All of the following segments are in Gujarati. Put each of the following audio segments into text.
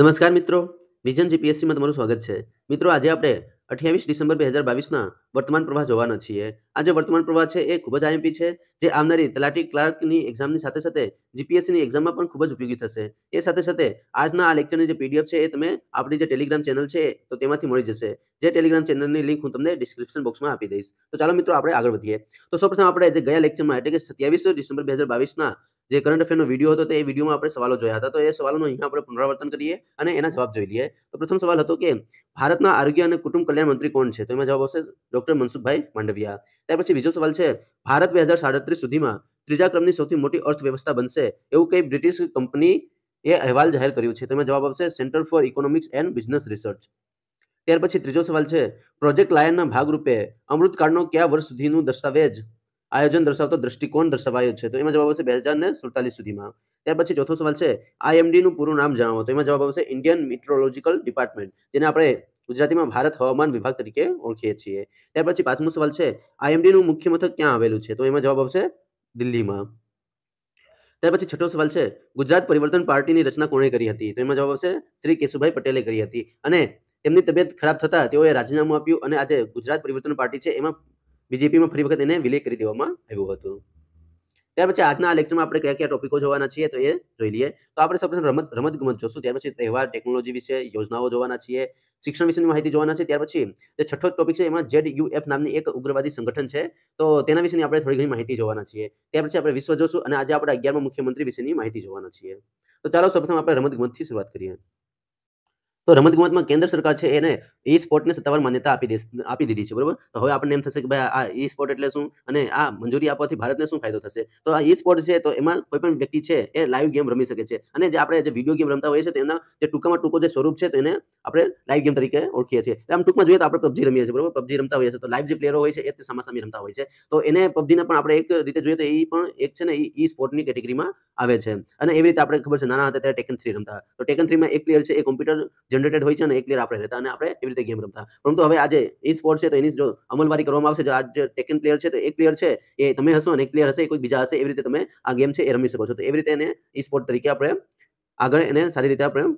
નમસ્કાર મિત્રો વિઝન જીપીએસસીમાં તમારું સ્વાગત છે મિત્રો આજે આપણે અઠ્યાવીસ ડિસેમ્બર બે હજાર બાવીસના વર્તમાન પ્રવાહ જોવાના છીએ આજે વર્તમાન પ્રવાહ છે એ ખૂબ જ આઈએમપી છે જે આવનારી તલાટી ક્લાર્કની એક્ઝામની સાથે સાથે જીપીએસસીની એક્ઝામમાં પણ ખૂબ જ ઉપયોગી થશે એ સાથે સાથે આજના આ લેક્ચરની જે પીડીએફ છે એ તમે આપણી જે ટેલિગ્રામ ચેનલ છે તો તેમાંથી મળી જશે જે ટેલિગ્રામ ચેનલની લિંક હું તમને ડિસ્ક્રિપ્શન બોક્સમાં આપી દઈશ તો ચાલો મિત્રો આપણે આગળ વધીએ તો સૌપ્રથમ આપણે જે ગયા લેક્ચરમાં એટલે કે સત્યાવીસ ડિસેમ્બર બે હજાર બાવીસના જે કરંટ અફેરનો વિડીયો હતો તે વિડીયોમાં આપણે સવાલો જોયા હતા તો એ સવાલોનું અહીંયા આપણે પુનરાવર્તન કરીએ અને એના જવાબ જોઈ લઈએ તો પ્રથમ સવાલ હતો કે ભારતના આરોગ્ય અને કુટુંબ કલ્યાણ મંત્રી કોણ છે તો એમાં જવાબ આવશે ડોક્ટર મનસુખભાઈ માંડવિયા ત્યાર પછી બીજો સવાલ છે ભારત બે સુધીમાં ત્રીજા ક્રમની સૌથી મોટી અર્થવ્યવસ્થા બનશે એવું કઈ બ્રિટિશ કંપની એ અહેવાલ જાહેર કર્યું છે તેમાં જવાબ આવશે Centre for Economics and Business Research ત્યાર પછી ત્રીજો સવાલ છે પ્રોજેક્ટ લાયનના ભાગરૂપે અમૃતકાળનો કયા વર્ષ સુધીનું દસ્તાવેજ આયોજન દર્શાવતો દ્રષ્ટિકોણ દર્શાવાયો છે તો એમાં જવાબ આવશે બે હજાર ને સુડતાલીસ સુધીમાં ત્યાર પછી ચોથો સવાલ છે આઈએમડીનું પૂરું નામ જણાવો તો એમાં જવાબ આવશે ઇન્ડિયન મિટ્રોલોજીકલ ડિપાર્ટમેન્ટ જેને આપણે ગુજરાતીમાં ભારત હવામાન વિભાગ તરીકે ઓળખીએ છીએ ત્યાર પછી પાંચમો સવાલ છે આઈએમડી નું મુખ્ય મથક ક્યાં આવેલું છે તો એમાં જવાબ આવશે દિલ્હીમાં ત્યાર પછી છઠ્ઠો સવાલ છે ગુજરાત પરિવર્તન પાર્ટીની રચના કોણે કરી હતી તો એમાં જવાબ આવશે શ્રી કેશુભાઈ પટેલે કરી હતી અને તેમની તબિયત ખરાબ થતા તેઓએ રાજીનામું આપ્યું અને આજે ગુજરાત પરિવર્તન પાર્ટી છે એમાં બીજેપીમાં ફરી વખત એને વિલય કરી દેવામાં આવ્યું હતું ત્યાર પછી આજના આ લેક્ચરમાં આપણે કયા કયા ટોપિકો જોવાના છીએ તો એ જોઈ લઈએ તો આપણે સૌપ્રથમ રમત રમત ગમત જોશું ત્યાર પછી તહેવાર ટેકનોલોજી વિશે યોજનાઓ જોવાના છીએ શિક્ષણ વિશેની માહિતી જોવાના છે ત્યાર પછી જે છઠ્ઠો ટોપિક છે એમાં જેડ યુએફ નામની એક ઉગ્રવાદી સંગઠન છે તો તેના વિશેની આપણે થોડી ઘણી માહિતી જોવાના છીએ ત્યાર પછી આપણે વિશ્વ જોશું અને આજે આપણે અગિયારમાં મુખ્યમંત્રી વિશેની માહિતી જોવાના છીએ તો ચાલો સૌપ્રથમ આપણે રમત ગમતથી શરૂઆત કરીએ તો રમતગમતમાં કેન્દ્ર સરકાર છે એને ઈ સ્પોર્ટને સત્તાવાર માન્યતા આપી દે આપી દીધી છે બરોબર તો હવે આપણને એમ થશે કે ભાઈ આ ઈ સ્પોર્ટ એટલે શું અને આ મંજૂરી આપવાથી ભારતને શું ફાયદો થશે તો આ ઈ સ્પોર્ટ છે તો એમાં કોઈ પણ વ્યક્તિ છે એ લાઈવ ગેમ રમી શકે છે અને જે આપણે જે વિડીયો ગેમ રમતા હોઈએ છીએ તેના જે ટૂંકામાં ટૂંકો જે સ્વરૂપ છે તો એને આપણે લાઈવ ગેમ તરીકે ઓળખીએ છીએ આમ ટૂંકમાં જોઈએ તો આપણે પબજી રમીએ છીએ બરોબર પબજી રમતા હોઈએ છીએ તો લાઈવ જે પ્લેયરો હોય છે એ સામા સામે રમતા હોય છે તો એને પબજીને પણ આપણે એક રીતે જોઈએ તો એ પણ એક છે ને ઈ સ્પોર્ટની કેટેગરીમાં આવે છે અને એવી રીતે આપણે ખબર છે નાના હતા ત્યારે ટેકન થ્રી રમતા તો ટેકન થ્રીમાં એક પ્લેયર છે એ કોમ્પ્યુટર જનરેટેડ હોય છે અને એક પ્લેયર આપણે રહેતા અને આપણે એવી રીતે ગેમ રમતા પરંતુ હવે આજે એ સ્પોર્ટ છે તો એની જો અમલવારી કરવામાં આવશે જો આ જે ટેકન પ્લેયર છે તો એક પ્લેયર છે એ તમે હશો અને એક પ્લેયર હશે કોઈ બીજા હશે એવી રીતે તમે આ ગેમ છે એ રમી શકો છો તો એવી રીતે એને ઈ સ્પોર્ટ તરીકે આપણે આગળ એને સારી રીતે આપણે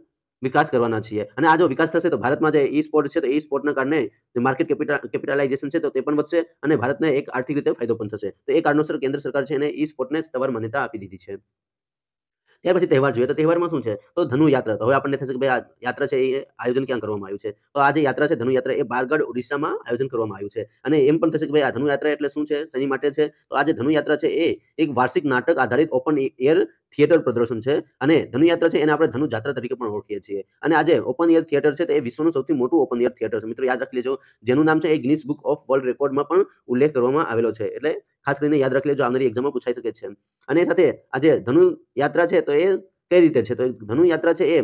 વિકાસ કરવાના છીએ અને આ જો વિકાસ થશે તો ભારતમાં જે ઈ સ્પોર્ટ છે તો ઈ સ્પોર્ટના કારણે જે માર્કેટ કેપિટલાઇઝેશન છે તો તે પણ વધશે અને ભારતને એક આર્થિક રીતે ફાયદો પણ થશે તો એ કારણોસર કેન્દ્ર સરકાર છે એને ઈ સ્પોર્ટને સવાર માન્યતા આપી દીધી છે ત્યાર પછી તહેવાર જોઈએ તો તહેવારમાં શું છે તો ધનુયાત્રા તો હવે આપણને થશે કે ભાઈ આ યાત્રા છે એ આયોજન ક્યાં કરવામાં આવ્યું છે તો આ જે યાત્રા છે ધનુયાત્રા એ બારગઢ ઓડિશામાં આયોજન કરવામાં આવ્યું છે અને એમ પણ થશે કે ભાઈ આ ધનુયાત્રા એટલે શું છે શેની માટે છે તો આ જે ધનુ છે એ એક વાર્ષિક નાટક આધારિત ઓપન એર થિયેટર પ્રદર્શન છે અને ધનુયાત્રા છે એને આપણે ધનુ જાત્રા તરીકે પણ ઓળખીએ છીએ અને આજે ઓપન એર થિયેટર છે તો એ વિશ્વનું સૌથી મોટું ઓપન એર થિયેટર છે મિત્રો યાદ રાખી લેજો જેનું નામ છે એ ગિનિસ બુક ઓફ વર્લ્ડ રેકોર્ડમાં પણ ઉલ્લેખ કરવામાં આવેલો છે એટલે ખાસ કરીને યાદ રાખી લેજો આવનારી એક્ઝામમાં પૂછાઈ શકે છે અને સાથે આજે ધનુ યાત્રા છે તો એ કઈ રીતે છે તો ધનુ યાત્રા છે એ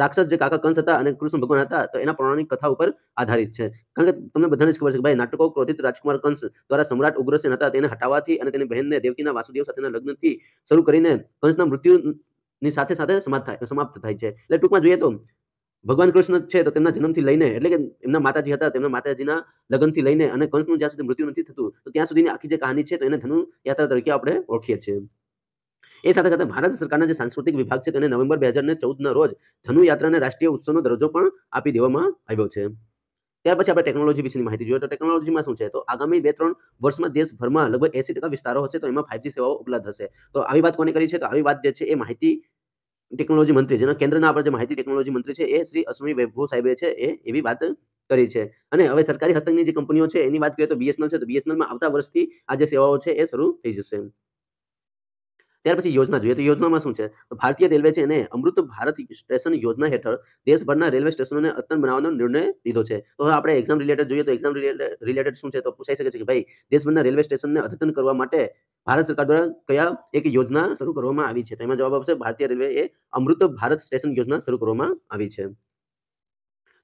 રાક્ષસ જે કાકા કંસ હતા અને કૃષ્ણ ભગવાન હતા તો એના પૌરાણિક કથા ઉપર આધારિત છે કારણ કે તમને બધાને જ ખબર છે કે ભાઈ નાટકો ક્રોધિત રાજકુમાર કંસ દ્વારા સમ્રાટ ઉગ્રસેન હતા તેને હટાવવાથી અને તેની બહેનને દેવકીના વાસુદેવ સાથેના લગ્નથી શરૂ કરીને કંસના મૃત્યુની સાથે સાથે સમાપ્ત થાય સમાપ્ત થાય છે એટલે ટૂંકમાં જોઈએ તો ભગવાન કૃષ્ણ છે તો તેમના જન્મથી લઈને એટલે કે એમના માતાજી હતા તેમના માતાજીના લગ્નથી લઈને અને કંસનું જ્યાં સુધી મૃત્યુ નથી થતું તો ત્યાં સુધીની આખી જે કહાની છે તો એને ધનુ યાત્રા તરીકે આપણે ઓળખીએ છીએ એ સાથે સાથે ભારત સરકારના જે સાંસ્કૃતિક વિભાગ છે તેને નવેમ્બર બે હજાર ચૌદના રોજ ધનુયાત્રાને રાષ્ટ્રીય ઉત્સવનો દરજ્જો પણ આપી દેવામાં આવ્યો છે ત્યાર પછી આપણે ટેકનોલોજી વિશેની માહિતી જોઈએ તો ટેકનોલોજીમાં શું છે તો આગામી બે ત્રણ વર્ષમાં દેશભરમાં લગભગ એસી ટકા વિસ્તારો હશે તો એમાં ફાઇવજી સેવાઓ ઉપલબ્ધ હશે તો આવી વાત કોને કરી છે તો આવી વાત જે છે એ માહિતી ટેકનોલોજી મંત્રી જેના કેન્દ્રના આપણા જે માહિતી ટેકનોલોજી મંત્રી છે એ શ્રી અશ્વિની વૈભવ સાહેબે છે એ એવી વાત કરી છે અને હવે સરકારી હસ્તકની જે કંપનીઓ છે એની વાત કરીએ તો બીએસએનએલ છે તો બીએસએનએલમાં આવતા વર્ષથી આ જે સેવાઓ છે એ શરૂ થઈ જશે ત્યાર પછી યોજના જોઈએ તો યોજનામાં શું છે તો ભારતીય રેલવે છે એને અમૃત ભારત સ્ટેશન યોજના હેઠળ દેશભરના રેલવે સ્ટેશનોને અદ્યતન બનાવવાનો નિર્ણય લીધો છે તો હવે આપણે એક્ઝામ રિલેટેડ જોઈએ તો એક્ઝામ રિલેટેડ શું છે તો પૂછાઈ શકે છે કે ભાઈ દેશભરના રેલવે સ્ટેશનને અદ્યતન કરવા માટે ભારત સરકાર દ્વારા કયા એક યોજના શરૂ કરવામાં આવી છે તેમાં જવાબ આવશે ભારતીય રેલવે એ અમૃત ભારત સ્ટેશન યોજના શરૂ કરવામાં આવી છે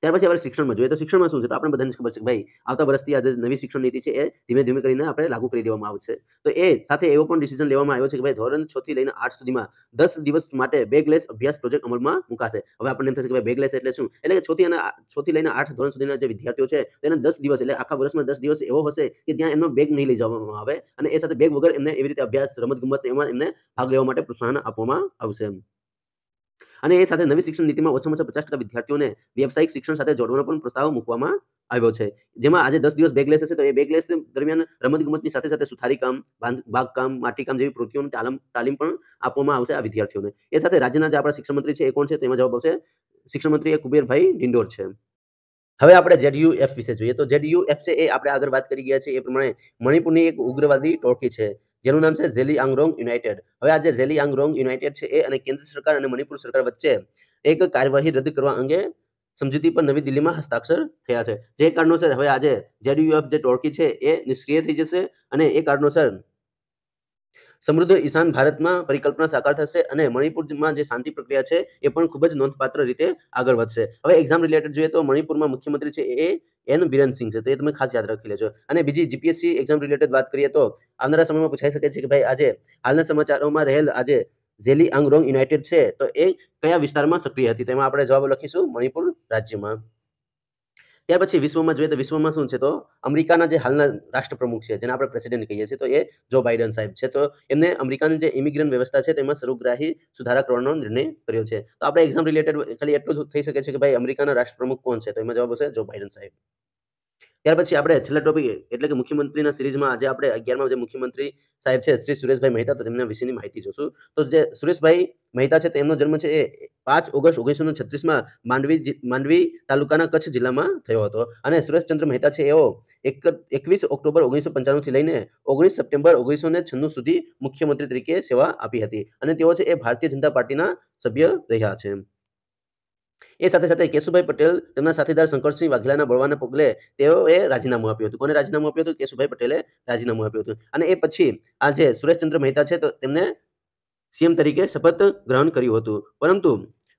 ત્યાર પછી આપણે શિક્ષણમાં જોઈએ તો શિક્ષણમાં શું છે તો આપણે બધાને ખબર છે ભાઈ આવતા વર્ષથી આજે નવી શિક્ષણ નીતિ છે એ ધીમે ધીમે કરીને આપણે લાગુ કરી દેવામાં આવશે તો એ સાથે એવો પણ ડિસિઝન લેવામાં આવ્યો છે કે ભાઈ ધોરણ છ થી લઈને આઠ સુધીમાં દસ દિવસ માટે બેગલેસ અભ્યાસ પ્રોજેક્ટ અમલમાં મુકાશે હવે આપણને એમ થશે કે ભાઈ બેગલેસ એટલે શું એટલે કે છ અને છ થી લઈને આઠ ધોરણ સુધીના જે વિદ્યાર્થીઓ છે તેને દસ દિવસ એટલે આખા વર્ષમાં દસ દિવસ એવો હશે કે ત્યાં એમનો બેગ નહીં લઈ જવામાં આવે અને એ સાથે બેગ વગર એમને એવી રીતે અભ્યાસ રમત ગમત એમાં એમને ભાગ લેવા માટે પ્રોત્સાહન આપવામાં આવશે અને એ સાથે નવી શિક્ષણ નીતિમાં ઓછામાં ઓછા પચાસ ટકા વિદ્યાર્થીઓને વ્યવસાયિક શિક્ષણ સાથે જોડવાનો પણ પ્રસ્તાવ મૂકવામાં આવ્યો છે જેમાં આજે દસ દિવસ બેગલેસ હશે તો એ બેગલેસ દરમિયાન રમતગમતની સાથે સાથે સુથારી કામ બાગકામ માટીકામ જેવી પ્રવૃત્તિઓની તાલીમ પણ આપવામાં આવશે આ વિદ્યાર્થીઓને એ સાથે રાજ્યના જે આપણા શિક્ષણ મંત્રી છે એ કોણ છે તેમાં જવાબ આવશે શિક્ષણ મંત્રી એ કુબેરભાઈ ડિંડોર છે હવે આપણે એફ વિશે જોઈએ તો જેડયુ એફ છે એ આપણે આગળ વાત કરી ગયા છે એ પ્રમાણે મણિપુરની એક ઉગ્રવાદી ટોળકી છે જેનું નામ છે ઝેલી આંગરોંગ યુનાઇટેડ હવે આ ઝેલી આંગરોંગ યુનાઇટેડ છે એ અને કેન્દ્ર સરકાર અને મણિપુર સરકાર વચ્ચે એક કાર્યવાહી રદ કરવા અંગે સમજૂતી પર નવી દિલ્હીમાં હસ્તાક્ષર થયા છે જે કારણોસર હવે આજે જેડીયુએફ જે ટોળકી છે એ નિષ્ક્રિય થઈ જશે અને એ કારણોસર સમૃદ્ધ ઈશાન ભારતમાં પરિકલ્પના સાકાર થશે અને મણિપુરમાં જે શાંતિ પ્રક્રિયા છે એ પણ ખૂબ જ નોંધપાત્ર રીતે આગળ વધશે હવે એક્ઝામ રિલેટેડ જોઈએ તો મણિપુરમાં મુખ્યમંત્રી છે એ એન બિરેન સિંહ છે તો એ તમે ખાસ યાદ રાખી લેજો અને બીજી જીપીએસસી એક્ઝામ રિલેટેડ વાત કરીએ તો આવનારા સમયમાં પૂછાઈ શકે છે કે ભાઈ આજે હાલના સમાચારોમાં રહેલ આજે ઝેલી આંગરોંગ યુનાઇટેડ છે તો એ કયા વિસ્તારમાં સક્રિય હતી તેમાં આપણે જવાબ લખીશું મણિપુર રાજ્યમાં ત્યાર પછી વિશ્વમાં જોઈએ તો વિશ્વમાં શું છે તો અમેરિકાના જે હાલના રાષ્ટ્રપ્રમુખ છે જેને આપણે પ્રેસિડેન્ટ કહીએ છીએ તો એ જો બાઇડન સાહેબ છે તો એમને અમેરિકાની જે ઇમિગ્રન્ટ વ્યવસ્થા છે તેમાં સરુગ્રાહી સુધારા કરવાનો નિર્ણય કર્યો છે તો આપણે એક્ઝામ રિલેટેડ ખાલી એટલું થઈ શકે છે કે ભાઈ અમેરિકાના રાષ્ટ્રપ્રમુખ કોણ છે તો એમાં જવાબ હશે જો બાઇડન સાહેબ ત્યાર પછી આપણે છેલ્લા ટોપિક એટલે કે મુખ્યમંત્રીના સિરીઝમાં આજે આપણે અગિયારમાં જે મુખ્યમંત્રી સાહેબ છે શ્રી સુરેશભાઈ મહેતા તો તેમના વિશેની માહિતી જોશું તો જે સુરેશભાઈ મહેતા છે તેમનો જન્મ છે એ પાંચ ઓગસ્ટ ઓગણીસો છત્રીસમાં માંડવી માંડવી તાલુકાના કચ્છ જિલ્લામાં થયો હતો અને સુરેશચંદ્ર મહેતા છે એઓ એક એકવીસ ઓક્ટોબર ઓગણીસો પંચાણુંથી લઈને ઓગણીસ સપ્ટેમ્બર ઓગણીસો ને સુધી મુખ્યમંત્રી તરીકે સેવા આપી હતી અને તેઓ છે એ ભારતીય જનતા પાર્ટીના સભ્ય રહ્યા છે એ સાથે સાથે કેશુભાઈ પટેલ તેમના સાથીદાર શંકરસિંહ વાઘેલાના બળવાના પગલે તેઓએ રાજીનામું આપ્યું હતું કોને રાજીનામું આપ્યું હતું કેશુભાઈ પટેલે રાજીનામું આપ્યું હતું અને એ પછી આ જે સુરેશચંદ્ર મહેતા છે તો તેમને સીએમ તરીકે શપથ ગ્રહણ કર્યું હતું પરંતુ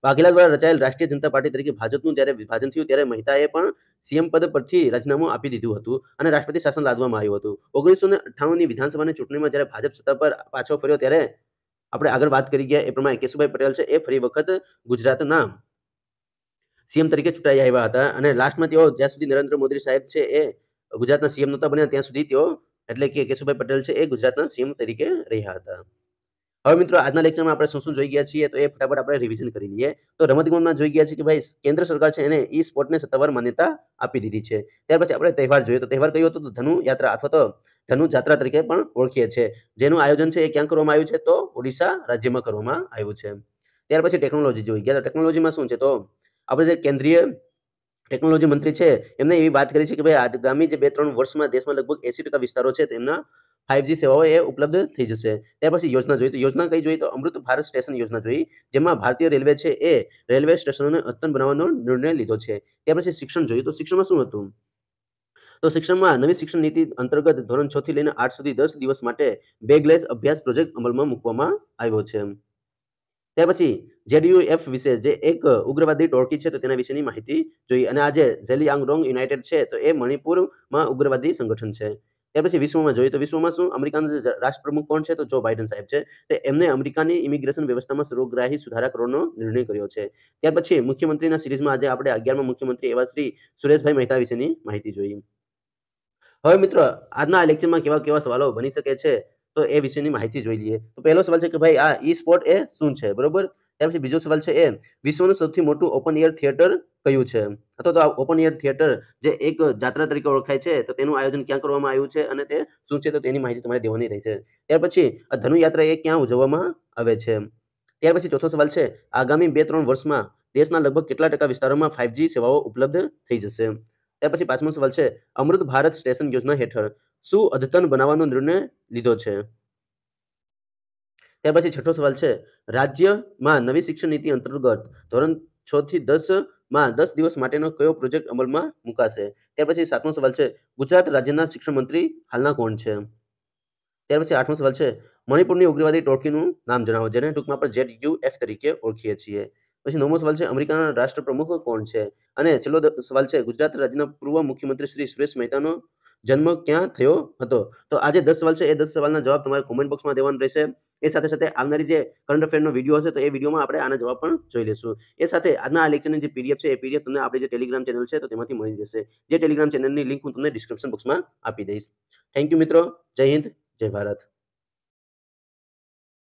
વાઘેલા દ્વારા રચાયેલ રાષ્ટ્રીય જનતા પાર્ટી તરીકે ભાજપનું જ્યારે વિભાજન થયું ત્યારે મહેતાએ પણ સીએમ પદ પરથી રાજીનામું આપી દીધું હતું અને રાષ્ટ્રપતિ શાસન લાદવામાં આવ્યું હતું ઓગણીસો ને અઠ્ઠાણુંની વિધાનસભાની ચૂંટણીમાં જ્યારે ભાજપ સત્તા પર પાછો ફર્યો ત્યારે આપણે આગળ વાત કરી ગયા એ પ્રમાણે કેશુભાઈ પટેલ છે એ ફરી વખત ગુજરાતના સીએમ તરીકે ચૂંટાઈ આવ્યા હતા અને લાસ્ટમાં તેઓ જ્યાં સુધી નરેન્દ્ર મોદી સાહેબ છે એ ગુજરાતના સીએમ નહોતા બન્યા ત્યાં સુધી તેઓ એટલે કે કેશુભાઈ પટેલ છે એ ગુજરાતના સીએમ તરીકે રહ્યા હતા હવે મિત્રો આજના લેક્ચરમાં આપણે શું શું જોઈ ગયા છીએ તો એ ફટાફટ આપણે રિવિઝન કરી લઈએ તો રમતગમતમાં જોઈ ગયા છીએ કે ભાઈ કેન્દ્ર સરકાર છે એને ઈ સ્પોર્ટને સત્તાવાર માન્યતા આપી દીધી છે ત્યાર પછી આપણે તહેવાર જોઈએ તો તહેવાર કયો હતો તો ધનુ યાત્રા અથવા તો ધનુ જાત્રા તરીકે પણ ઓળખીએ છીએ જેનું આયોજન છે એ ક્યાં કરવામાં આવ્યું છે તો ઓડિશા રાજ્યમાં કરવામાં આવ્યું છે ત્યાર પછી ટેકનોલોજી જોઈ ગયા ટેકનોલોજીમાં શું છે તો આપણે જે કેન્દ્રીય ટેકનોલોજી મંત્રી છે એમને એવી વાત કરી છે કે ભાઈ આગામી જે બે ત્રણ વર્ષમાં દેશમાં લગભગ એસી ટકા વિસ્તારો છે તેમના ફાઇવજી સેવાઓ એ ઉપલબ્ધ થઈ જશે ત્યાર પછી યોજના જોઈએ તો યોજના કઈ જોઈએ તો અમૃત ભારત સ્ટેશન યોજના જોઈ જેમાં ભારતીય રેલવે છે એ રેલવે સ્ટેશનોને અદ્યતન બનાવવાનો નિર્ણય લીધો છે ત્યાર પછી શિક્ષણ જોઈએ તો શિક્ષણમાં શું હતું તો શિક્ષણમાં નવી શિક્ષણ નીતિ અંતર્ગત ધોરણ છ થી લઈને આઠ સુધી દસ દિવસ માટે બેગલેસ અભ્યાસ પ્રોજેક્ટ અમલમાં મૂકવામાં આવ્યો છે ત્યાર પછી જેડીયુ એફ વિશે જે એક ઉગ્રવાદી ટોળકી છે તો તેના વિશેની માહિતી જોઈએ અને આજે ઝેલિયાંગરોંગ યુનાઇટેડ છે તો એ મણિપુરમાં ઉગ્રવાદી સંગઠન છે ત્યાર પછી વિશ્વમાં જોઈએ તો વિશ્વમાં શું અમેરિકાના રાષ્ટ્રપ્રમુખ કોણ છે તો જો બાઇડન સાહેબ છે તે એમને અમેરિકાની ઇમિગ્રેશન વ્યવસ્થામાં સર્વગ્રાહી સુધારા કરવાનો નિર્ણય કર્યો છે ત્યાર પછી મુખ્યમંત્રીના સિરીઝમાં આજે આપણે અગિયારમાં મુખ્યમંત્રી એવા શ્રી સુરેશભાઈ મહેતા વિશેની માહિતી જોઈ હવે મિત્રો આજના લેક્ચરમાં કેવા કેવા સવાલો બની શકે છે તો એ વિશેની માહિતી જોઈ લઈએ તો પહેલો સવાલ છે કે ભાઈ આ ઈ સ્પોર્ટ એ શું છે બરોબર ત્યાર પછી બીજો સવાલ છે એ વિશ્વનું સૌથી મોટું ઓપન એર થિયેટર કયું છે અથવા તો આ ઓપન એર થિયેટર જે એક જાત્રા તરીકે ઓળખાય છે તો તેનું આયોજન ક્યાં કરવામાં આવ્યું છે અને તે શું છે તો તેની માહિતી તમારે દેવાની રહી છે ત્યાર પછી આ ધનુયાત્રા એ ક્યાં ઉજવવામાં આવે છે ત્યાર પછી ચોથો સવાલ છે આગામી બે ત્રણ વર્ષમાં દેશના લગભગ કેટલા ટકા વિસ્તારોમાં ફાઇવજી સેવાઓ ઉપલબ્ધ થઈ જશે ત્યાર પછી પાંચમો સવાલ છે અમૃત ભારત સ્ટેશન યોજના હેઠળ શું અદ્યતન બનાવવાનો નિર્ણય લીધો છે ત્યાર પછી છઠ્ઠો સવાલ છે રાજ્યમાં નવી શિક્ષણ નીતિ અંતર્ગત ધોરણ છ થી દસ માં દસ દિવસ માટેનો કયો પ્રોજેક્ટ અમલમાં મુકાશે ત્યાર પછી સાતમો સવાલ છે ગુજરાત રાજ્યના શિક્ષણ મંત્રી હાલના કોણ છે ત્યાર પછી આઠમો સવાલ છે મણિપુરની ઉગ્રવાદી ટોળકીનું નામ જણાવો જેને ટૂંકમાં આપણે જેડ યુ એફ તરીકે ઓળખીએ છીએ પછી નવમો સવાલ છે અમેરિકાના રાષ્ટ્ર પ્રમુખ કોણ છે અને છેલ્લો સવાલ છે ગુજરાત રાજ્યના પૂર્વ મુખ્યમંત્રી શ્રી સુરેશ મહેતાનો જન્મ ક્યાં થયો હતો તો આજે દસ સવાલ છે એ દસ સવાલના જવાબ તમારે કોમેન્ટ બોક્સમાં દેવાનો રહેશે એ સાથે સાથે આવનારી જે કરંટ અફેરનો વિડીયો હશે તો એ વિડીયોમાં આપણે આના જવાબ પણ જોઈ લઈશું એ સાથે આજના આ લેક્ચરની જે પીડીએફ છે એ પીડીએફ તમને આપણી જે ટેલિગ્રામ ચેનલ છે તો તેમાંથી મળી જશે જે ટેલિગ્રામ ચેનલની લિંક હું તમને ડિસ્ક્રિપ્શન બોક્સમાં આપી દઈશ થેન્ક યુ મિત્રો જય હિન્દ જય ભારત